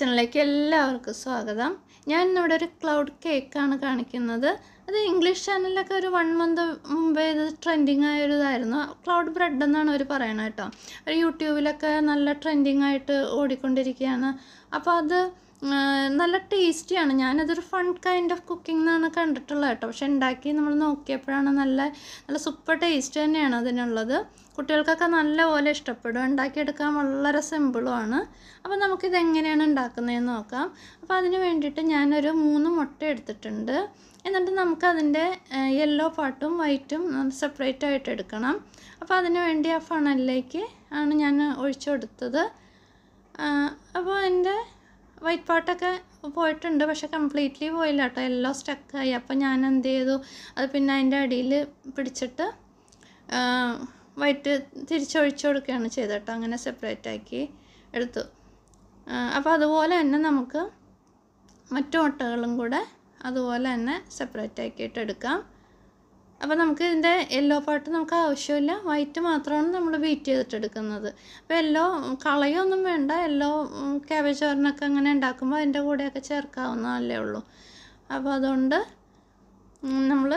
കിച്ചണിലേക്ക് എല്ലാവർക്കും സ്വാഗതം ഞാൻ ഇന്നിവിടെ ഒരു ക്ലൗഡ് കേക്കാണ് കാണിക്കുന്നത് അത് ഇംഗ്ലീഷ് ചാനലിലൊക്കെ ഒരു വൺ മന്ത് മുമ്പേ ഇത് ട്രെൻഡിങ് ആയൊരിതായിരുന്നു ക്ലൗഡ് ബ്രെഡ് എന്നാണ് അവർ പറയണത് കേട്ടോ യൂട്യൂബിലൊക്കെ നല്ല ട്രെൻഡിങ് ആയിട്ട് ഓടിക്കൊണ്ടിരിക്കുകയാണ് അപ്പോൾ അത് നല്ല ടേസ്റ്റിയാണ് ഞാനതൊരു ഫൺ കൈൻഡ് ഓഫ് കുക്കിംഗ് എന്നാണ് കണ്ടിട്ടുള്ളത് കേട്ടോ പക്ഷെ ഉണ്ടാക്കി നമ്മൾ നോക്കിയപ്പോഴാണ് നല്ല നല്ല സൂപ്പർ ടേസ്റ്റ് തന്നെയാണ് അതിനുള്ളത് കുട്ടികൾക്കൊക്കെ നല്ലപോലെ ഇഷ്ടപ്പെടും ഉണ്ടാക്കിയെടുക്കാൻ വളരെ സിമ്പിളുമാണ് അപ്പോൾ നമുക്കിത് എങ്ങനെയാണ് ഉണ്ടാക്കുന്നതെന്ന് നോക്കാം അപ്പോൾ അതിന് വേണ്ടിയിട്ട് ഞാനൊരു മൂന്ന് മുട്ട എടുത്തിട്ടുണ്ട് എന്നിട്ട് നമുക്കതിൻ്റെ യെല്ലോ പാട്ടും വൈറ്റും സെപ്പറേറ്റ് ആയിട്ട് എടുക്കണം അപ്പോൾ അതിന് വേണ്ടി ആ ഫണലിലേക്ക് ആണ് ഞാൻ ഒഴിച്ചു കൊടുത്തത് അപ്പോൾ അതിൻ്റെ വൈറ്റ് പാട്ടൊക്കെ പോയിട്ടുണ്ട് പക്ഷെ കംപ്ലീറ്റ്ലി പോയില്ല കേട്ടോ എല്ലാം സ്റ്റക്കായി അപ്പോൾ ഞാൻ എന്ത് ചെയ്തു അത് പിന്നെ അതിൻ്റെ അടിയിൽ പിടിച്ചിട്ട് വൈറ്റ് തിരിച്ചൊഴിച്ചു കൊടുക്കുകയാണ് ചെയ്തത് കേട്ടോ അങ്ങനെ സെപ്പറേറ്റ് ആക്കി എടുത്തു അപ്പോൾ അതുപോലെ തന്നെ നമുക്ക് മറ്റു മുട്ടകളും കൂടെ അതുപോലെ തന്നെ സെപ്പറേറ്റ് ആക്കിയിട്ട് എടുക്കാം അപ്പോൾ നമുക്ക് ഇതിൻ്റെ യെല്ലോ പാർട്ട് നമുക്ക് ആവശ്യമില്ല വൈറ്റ് മാത്രമാണ് നമ്മൾ ബീറ്റ് ചെയ്തിട്ടെടുക്കുന്നത് അപ്പോൾ യെല്ലോ കളയൊന്നും വേണ്ട യെല്ലോ ക്യാബേജ് ഓർണൊക്കെ അങ്ങനെ ഉണ്ടാക്കുമ്പോൾ അതിൻ്റെ കൂടെയൊക്കെ ചേർക്കാവുന്നതല്ലേ ഉള്ളൂ അപ്പോൾ അതുകൊണ്ട് നമ്മൾ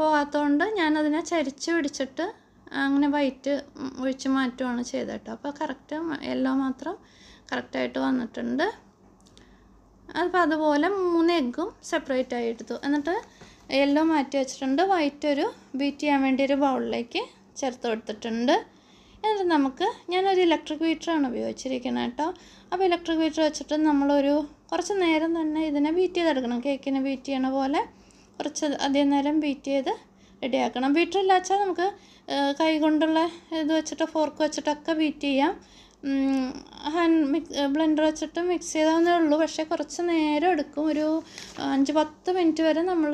പോകാത്തതുകൊണ്ട് ഞാനതിനെ ചരിച്ച് പിടിച്ചിട്ട് അങ്ങനെ വൈറ്റ് ഒഴിച്ച് മാറ്റുവാണ് ചെയ്തിട്ടോ അപ്പോൾ കറക്റ്റ് യെല്ലോ മാത്രം കറക്റ്റായിട്ട് വന്നിട്ടുണ്ട് അപ്പോൾ അതുപോലെ മൂന്ന് എഗ്ഗും സെപ്പറേറ്റ് ആയി എടുത്തു എന്നിട്ട് യെല്ലോ മാറ്റി വെച്ചിട്ടുണ്ട് വൈറ്റ് ഒരു ബീറ്റ് ചെയ്യാൻ വേണ്ടി ഒരു ബൗളിലേക്ക് ചേർത്ത് കൊടുത്തിട്ടുണ്ട് എന്നിട്ട് നമുക്ക് ഞാനൊരു ഇലക്ട്രിക് ഹീറ്ററാണ് ഉപയോഗിച്ചിരിക്കുന്നത് കേട്ടോ അപ്പോൾ ഇലക്ട്രിക് ഹീറ്റർ വെച്ചിട്ട് നമ്മളൊരു കുറച്ച് നേരം തന്നെ ഇതിനെ ബീറ്റ് ചെയ്തെടുക്കണം കേക്കിനെ ബീറ്റ് ചെയ്യണ പോലെ കുറച്ച് അധികം നേരം ബീറ്റ് ചെയ്ത് റെഡിയാക്കണം ബീറ്റർ ഇല്ലാച്ചാൽ നമുക്ക് കൈ കൊണ്ടുള്ള ഇത് വെച്ചിട്ട് ഫോർക്ക് വെച്ചിട്ടൊക്കെ ബീറ്റ് ചെയ്യാം ഹാൻഡ് മിക് ബ്ലെൻഡർ വെച്ചിട്ട് മിക്സ് ചെയ്താവുന്നേ ഉള്ളൂ പക്ഷേ കുറച്ച് നേരം എടുക്കും ഒരു അഞ്ച് പത്ത് മിനിറ്റ് വരെ നമ്മൾ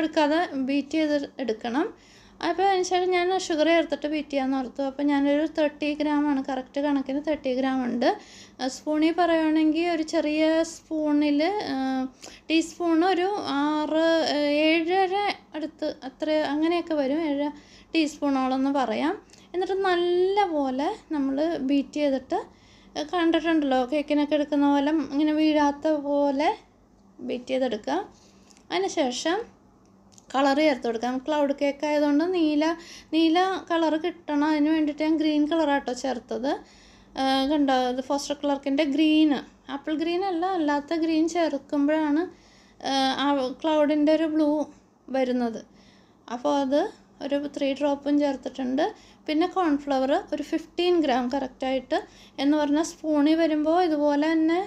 എടുക്കാതെ ബീറ്റ് ചെയ്ത് എടുക്കണം അപ്പോൾ ശേഷം ഞാൻ ഷുഗർ ചേർത്തിട്ട് ബീറ്റ് ചെയ്യാൻ ഓർത്തു അപ്പോൾ ഞാനൊരു തേർട്ടി ഗ്രാമാണ് കറക്റ്റ് കണക്കിന് തേർട്ടി ഗ്രാം ഉണ്ട് സ്പൂണിൽ പറയുകയാണെങ്കിൽ ഒരു ചെറിയ സ്പൂണിൽ ടീസ്പൂൺ ഒരു ആറ് ഏഴര അടുത്ത് അത്ര അങ്ങനെയൊക്കെ വരും ഏഴര ടീസ്പൂണോളം എന്ന് പറയാം എന്നിട്ട് നല്ല പോലെ നമ്മൾ ബീറ്റ് ചെയ്തിട്ട് കണ്ടിട്ടുണ്ടല്ലോ കേക്കിനൊക്കെ എടുക്കുന്ന പോലെ ഇങ്ങനെ വീഴാത്ത പോലെ ബീറ്റ് ചെയ്തെടുക്കുക അതിനുശേഷം കളർ ചേർത്ത് കൊടുക്കാം ക്ലൗഡ് കേക്ക് ആയതുകൊണ്ട് നീല നീല കളർ കിട്ടണം അതിന് വേണ്ടിയിട്ട് ഞാൻ ഗ്രീൻ കളറാട്ടോ ചേർത്തത് കണ്ടോ അത് ഫോസ്റ്റർ ക്ലർക്കിൻ്റെ ഗ്രീന് ആപ്പിൾ ഗ്രീൻ അല്ല അല്ലാത്ത ഗ്രീൻ ചേർക്കുമ്പോഴാണ് ആ ക്ലൗഡിൻ്റെ ഒരു ബ്ലൂ വരുന്നത് അപ്പോൾ അത് ഒരു ത്രീ ഡ്രോപ്പും ചേർത്തിട്ടുണ്ട് പിന്നെ കോൺഫ്ലവർ ഒരു ഫിഫ്റ്റീൻ ഗ്രാം കറക്റ്റായിട്ട് എന്ന് പറഞ്ഞാൽ സ്പൂണിൽ വരുമ്പോൾ ഇതുപോലെ തന്നെ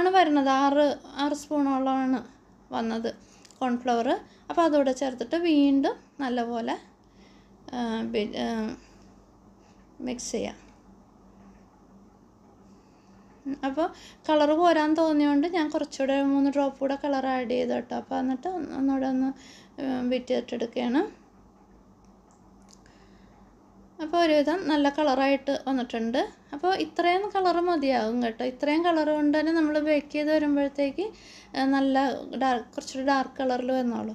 ആണ് വരുന്നത് ആറ് ആറ് സ്പൂണോളമാണ് വന്നത് കോൺഫ്ലവർ അപ്പോൾ അതോടെ ചേർത്തിട്ട് വീണ്ടും നല്ലപോലെ മിക്സ് ചെയ്യാം അപ്പോൾ കളർ പോരാൻ തോന്നിയതുകൊണ്ട് ഞാൻ കുറച്ചുകൂടെ മൂന്ന് ഡ്രോപ്പ് കൂടെ കളർ ആഡ് ചെയ്ത് കേട്ടോ അപ്പോൾ എന്നിട്ട് ഒന്നുകൂടെ ഒന്ന് വിറ്റിട്ടെടുക്കുകയാണ് അപ്പോൾ ഒരുവിധം നല്ല കളറായിട്ട് വന്നിട്ടുണ്ട് അപ്പോൾ ഇത്രയും കളർ മതിയാകും കേട്ടോ ഇത്രയും കളർ കൊണ്ട് തന്നെ നമ്മൾ ബേക്ക് ചെയ്ത് വരുമ്പോഴത്തേക്ക് നല്ല ഡാർക്ക് കുറച്ചൊരു ഡാർക്ക് കളറിൽ വന്നോളൂ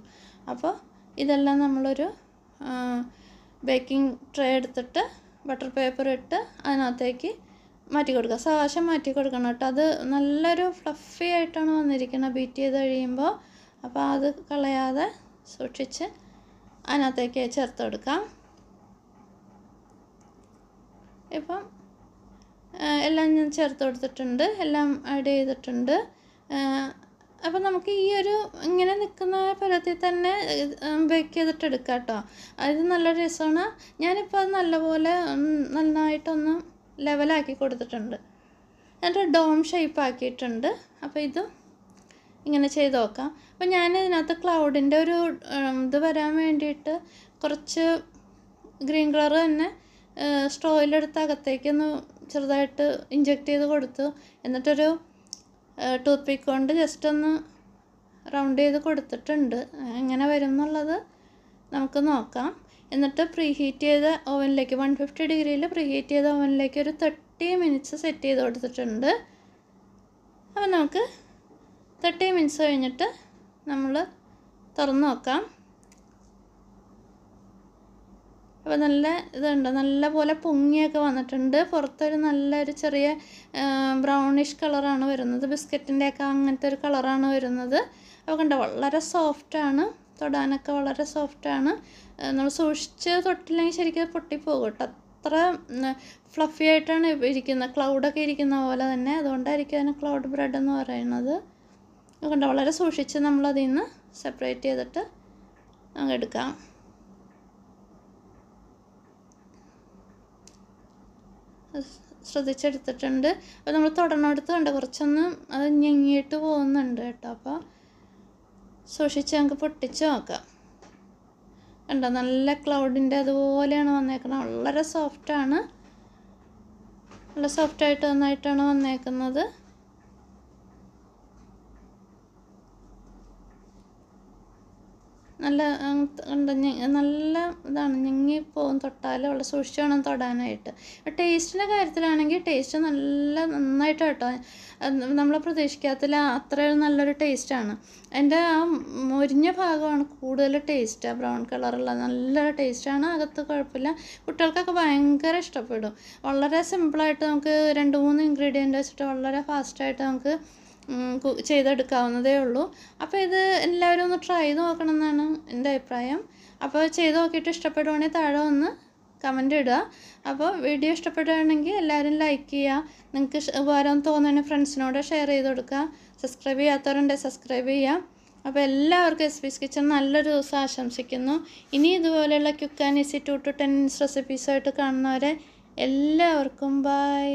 അപ്പോൾ ഇതെല്ലാം നമ്മളൊരു ബേക്കിംഗ് ട്രേ എടുത്തിട്ട് ബട്ടർ പേപ്പർ ഇട്ട് അതിനകത്തേക്ക് മാറ്റി കൊടുക്കുക സവാശം മാറ്റി കൊടുക്കണം കേട്ടോ അത് നല്ലൊരു ഫ്ലഫി ആയിട്ടാണ് വന്നിരിക്കുന്നത് ബീറ്റ് ചെയ്ത് കഴിയുമ്പോൾ അപ്പോൾ അത് കളയാതെ സൂക്ഷിച്ച് അതിനകത്തേക്ക് ചേർത്ത് കൊടുക്കാം ഇപ്പം എല്ലാം ഞാൻ ചേർത്ത് കൊടുത്തിട്ടുണ്ട് എല്ലാം ആഡ് ചെയ്തിട്ടുണ്ട് അപ്പം നമുക്ക് ഈ ഒരു ഇങ്ങനെ നിൽക്കുന്ന പരത്തിൽ തന്നെ ബേക്ക് ചെയ്തിട്ട് എടുക്കാം കേട്ടോ അത് നല്ല രസമാണ് ഞാനിപ്പോൾ അത് നല്ലപോലെ നന്നായിട്ടൊന്ന് ലെവലാക്കി കൊടുത്തിട്ടുണ്ട് എന്നിട്ട് ഡോം ഷേപ്പ് ആക്കിയിട്ടുണ്ട് അപ്പോൾ ഇത് ഇങ്ങനെ ചെയ്ത് നോക്കാം അപ്പോൾ ഞാൻ ഇതിനകത്ത് ക്ലൗഡിൻ്റെ ഒരു ഇത് വരാൻ വേണ്ടിയിട്ട് കുറച്ച് ഗ്രീൻ കളർ തന്നെ സ്ട്രോയിലെടുത്ത് അകത്തേക്കൊന്ന് ചെറുതായിട്ട് ഇഞ്ചെക്റ്റ് ചെയ്ത് കൊടുത്തു എന്നിട്ടൊരു ടൂത്ത് പിക്ക് കൊണ്ട് ജസ്റ്റ് ഒന്ന് റൗണ്ട് ചെയ്ത് കൊടുത്തിട്ടുണ്ട് എങ്ങനെ വരും എന്നുള്ളത് നമുക്ക് നോക്കാം എന്നിട്ട് പ്രീ ഹീറ്റ് ചെയ്ത ഓവനിലേക്ക് വൺ ഫിഫ്റ്റി ഡിഗ്രിയിൽ പ്രീ ഹീറ്റ് ചെയ്ത ഓവനിലേക്ക് ഒരു തേർട്ടി മിനിറ്റ്സ് സെറ്റ് ചെയ്ത് കൊടുത്തിട്ടുണ്ട് അപ്പോൾ നമുക്ക് തേർട്ടി മിനിറ്റ്സ് കഴിഞ്ഞിട്ട് നമ്മൾ തുറന്നു നോക്കാം അപ്പോൾ നല്ല ഇതുണ്ട് നല്ല പോലെ പൊങ്ങിയൊക്കെ വന്നിട്ടുണ്ട് പുറത്തൊരു നല്ലൊരു ചെറിയ ബ്രൗണിഷ് കളറാണ് വരുന്നത് ബിസ്ക്കറ്റിൻ്റെയൊക്കെ അങ്ങനത്തെ ഒരു കളറാണ് വരുന്നത് അപ്പോൾ കണ്ടോ വളരെ സോഫ്റ്റാണ് തൊടാനൊക്കെ വളരെ സോഫ്റ്റാണ് നമ്മൾ സൂക്ഷിച്ച് തൊട്ടില്ലെങ്കിൽ ശരിക്കും പൊട്ടിപ്പോകും കേട്ടോ അത്ര ഫ്ലഫി ആയിട്ടാണ് ഇരിക്കുന്നത് ക്ലൗഡൊക്കെ ഇരിക്കുന്ന പോലെ തന്നെ അതുകൊണ്ടായിരിക്കും അതിന് ക്ലൗഡ് ബ്രെഡ് എന്ന് പറയുന്നത് കണ്ടോ വളരെ സൂക്ഷിച്ച് നമ്മളതിൽ നിന്ന് സെപ്പറേറ്റ് ചെയ്തിട്ട് നമുക്ക് എടുക്കാം ശ്രദ്ധിച്ചെടുത്തിട്ടുണ്ട് അപ്പോൾ നമ്മൾ തുടർന്നെടുത്ത് കണ്ട് കുറച്ചൊന്ന് അത് ഞെങ്ങിയിട്ട് പോകുന്നുണ്ട് കേട്ടോ അപ്പോൾ സൂക്ഷിച്ച് ഞങ്ങൾക്ക് പൊട്ടിച്ച് നോക്കാം കണ്ടോ നല്ല ക്ലൗഡിൻ്റെ അതുപോലെയാണ് വന്നേക്കുന്നത് വളരെ സോഫ്റ്റാണ് നല്ല സോഫ്റ്റായിട്ട് നന്നായിട്ടാണ് വന്നേക്കുന്നത് നല്ല നല്ല ഇതാണ് ഞെങ്ങി പോകും തൊട്ടാൽ വളരെ സൂക്ഷിച്ച് വേണം തൊടാനായിട്ട് ടേസ്റ്റിൻ്റെ കാര്യത്തിലാണെങ്കിൽ ടേസ്റ്റ് നല്ല നന്നായിട്ട് കേട്ടോ നമ്മൾ പ്രതീക്ഷിക്കാത്ത അത്ര നല്ലൊരു ടേസ്റ്റാണ് അതിൻ്റെ ആ മൊരിഞ്ഞ ഭാഗമാണ് കൂടുതൽ ടേസ്റ്റ് ബ്രൗൺ കളറുള്ള നല്ല ടേസ്റ്റാണ് അകത്ത് കുഴപ്പമില്ല കുട്ടികൾക്കൊക്കെ ഭയങ്കര ഇഷ്ടപ്പെടും വളരെ സിമ്പിളായിട്ട് നമുക്ക് രണ്ട് മൂന്ന് ഇൻഗ്രീഡിയൻറ്റ് വെച്ചിട്ട് വളരെ ഫാസ്റ്റായിട്ട് നമുക്ക് ചെയ്തെടുക്കാവുന്നതേ ഉള്ളൂ അപ്പോൾ ഇത് എല്ലാവരും ഒന്ന് ട്രൈ ചെയ്ത് നോക്കണം എന്നാണ് എൻ്റെ അഭിപ്രായം അപ്പോൾ ചെയ്ത് നോക്കിയിട്ട് ഇഷ്ടപ്പെടുവാണെങ്കിൽ താഴെ ഒന്ന് കമൻ്റ് ഇടുക അപ്പോൾ വീഡിയോ ഇഷ്ടപ്പെടുകയാണെങ്കിൽ എല്ലാവരും ലൈക്ക് ചെയ്യുക നിങ്ങൾക്ക് ഉപകാരം തോന്നുന്ന ഫ്രണ്ട്സിനോട് ഷെയർ ചെയ്ത് കൊടുക്കുക സബ്സ്ക്രൈബ് ചെയ്യാത്തവരുണ്ടെങ്കിൽ സബ്സ്ക്രൈബ് ചെയ്യുക അപ്പോൾ എല്ലാവർക്കും എസ് പിസ് കിച്ചൺ നല്ലൊരു ദിവസം ആശംസിക്കുന്നു ഇനി ഇതുപോലെയുള്ള ക്യുക്കാൻ ആൻഡ് ഈസി ടു ടു ടെൻസ് റെസിപ്പീസായിട്ട് കാണുന്നവരെ എല്ലാവർക്കും ബൈ